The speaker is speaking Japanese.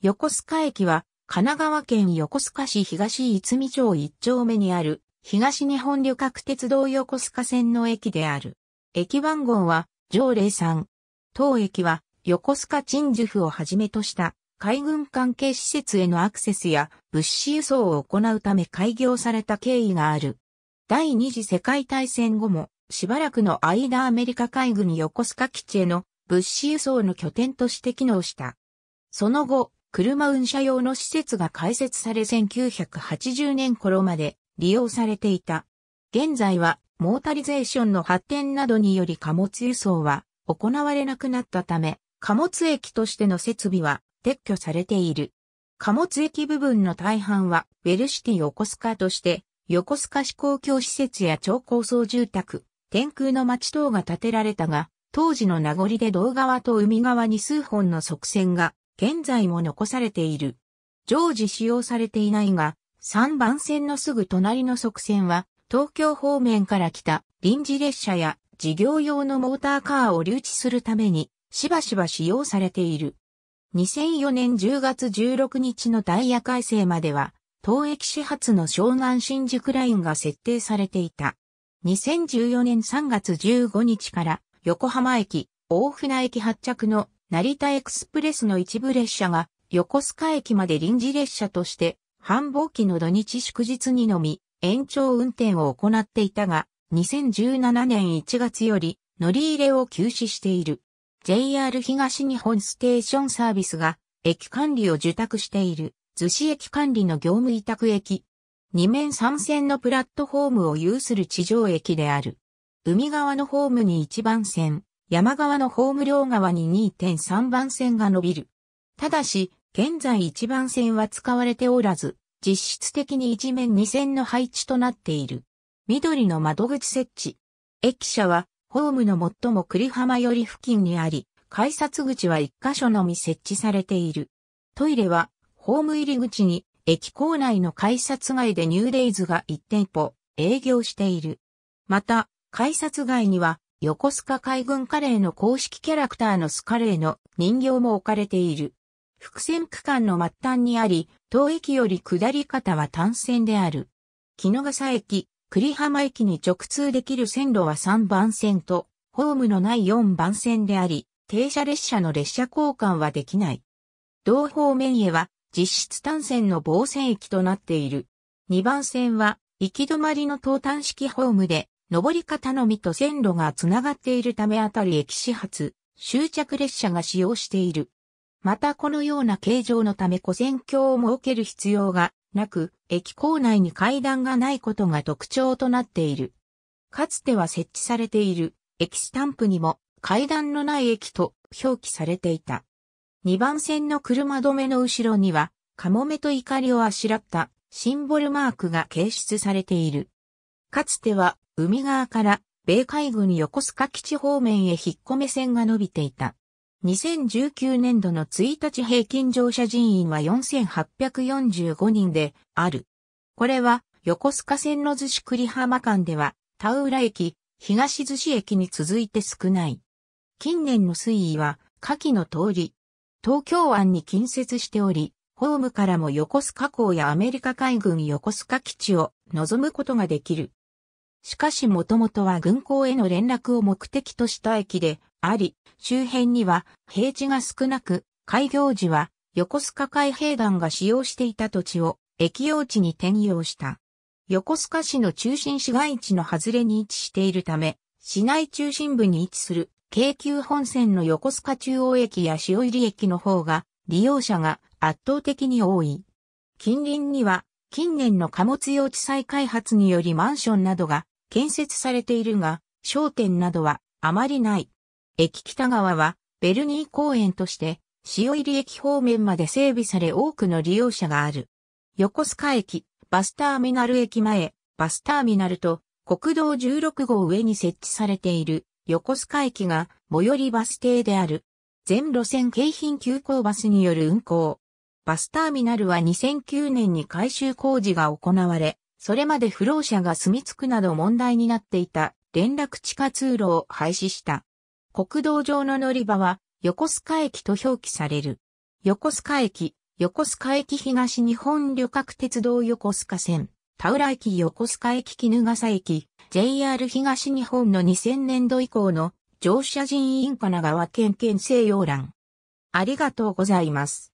横須賀駅は、神奈川県横須賀市東逸見町一丁目にある、東日本旅客鉄道横須賀線の駅である。駅番号は、常例3。当駅は、横須賀鎮守府をはじめとした、海軍関係施設へのアクセスや物資輸送を行うため開業された経緯がある。第二次世界大戦後も、しばらくの間アメリカ海軍横須賀基地への物資輸送の拠点として機能した。その後、車運車用の施設が開設され1980年頃まで利用されていた。現在はモータリゼーションの発展などにより貨物輸送は行われなくなったため、貨物駅としての設備は撤去されている。貨物駅部分の大半はウェルシティ横須賀として横須賀市公共施設や超高層住宅、天空の街等が建てられたが、当時の名残で道側と海側に数本の側線が現在も残されている。常時使用されていないが、3番線のすぐ隣の側線は、東京方面から来た臨時列車や事業用のモーターカーを留置するために、しばしば使用されている。2004年10月16日のダイヤ改正までは、東駅始発の湘南新宿ラインが設定されていた。2014年3月15日から横浜駅、大船駅発着の成田エクスプレスの一部列車が横須賀駅まで臨時列車として、繁忙期の土日祝日にのみ延長運転を行っていたが、2017年1月より乗り入れを休止している。JR 東日本ステーションサービスが駅管理を受託している逗子駅管理の業務委託駅。二面三線のプラットフォームを有する地上駅である。海側のホームに一番線、山側のホーム両側に2.3番線が伸びる。ただし、現在1番線は使われておらず、実質的に一面2線の配置となっている。緑の窓口設置。駅舎は、ホームの最も栗浜より付近にあり、改札口は1箇所のみ設置されている。トイレは、ホーム入り口に、駅構内の改札外でニューデイズが1店舗、営業している。また、改札外には、横須賀海軍カレーの公式キャラクターのスカレーの人形も置かれている。伏線区間の末端にあり、当駅より下り方は単線である。木野笠駅、栗浜駅に直通できる線路は3番線と、ホームのない4番線であり、停車列車の列車交換はできない。同方面へは実質単線の防線駅となっている。2番線は行き止まりの東端式ホームで登り方のみと線路がつながっているためあたり駅始発、終着列車が使用している。またこのような形状のため古線橋を設ける必要がなく、駅構内に階段がないことが特徴となっている。かつては設置されている駅スタンプにも階段のない駅と表記されていた。2番線の車止めの後ろには、カモメと怒りをあしらったシンボルマークが掲出されている。かつては海側から米海軍横須賀基地方面へ引っ込め線が伸びていた。2019年度の1日平均乗車人員は4845人である。これは横須賀線の逗子栗浜間では田浦駅、東逗子駅に続いて少ない。近年の推移は下記の通り、東京湾に近接しており、ホームからも横須賀港やアメリカ海軍横須賀基地を望むことができる。しかしもともとは軍港への連絡を目的とした駅であり、周辺には平地が少なく、開業時は横須賀海兵団が使用していた土地を駅用地に転用した。横須賀市の中心市街地の外れに位置しているため、市内中心部に位置する京急本線の横須賀中央駅や塩入駅の方が利用者が圧倒的に多い。近隣には近年の貨物用地再開発によりマンションなどが建設されているが、商店などはあまりない。駅北側はベルニー公園として塩入駅方面まで整備され多くの利用者がある。横須賀駅、バスターミナル駅前、バスターミナルと国道16号上に設置されている横須賀駅が最寄りバス停である。全路線京浜急行バスによる運行。バスターミナルは2009年に改修工事が行われ、それまで不老者が住み着くなど問題になっていた連絡地下通路を廃止した。国道上の乗り場は横須賀駅と表記される。横須賀駅、横須賀駅東日本旅客鉄道横須賀線、田浦駅横須賀駅絹笠駅、JR 東日本の2000年度以降の乗車人員神奈川県県西洋欄。ありがとうございます。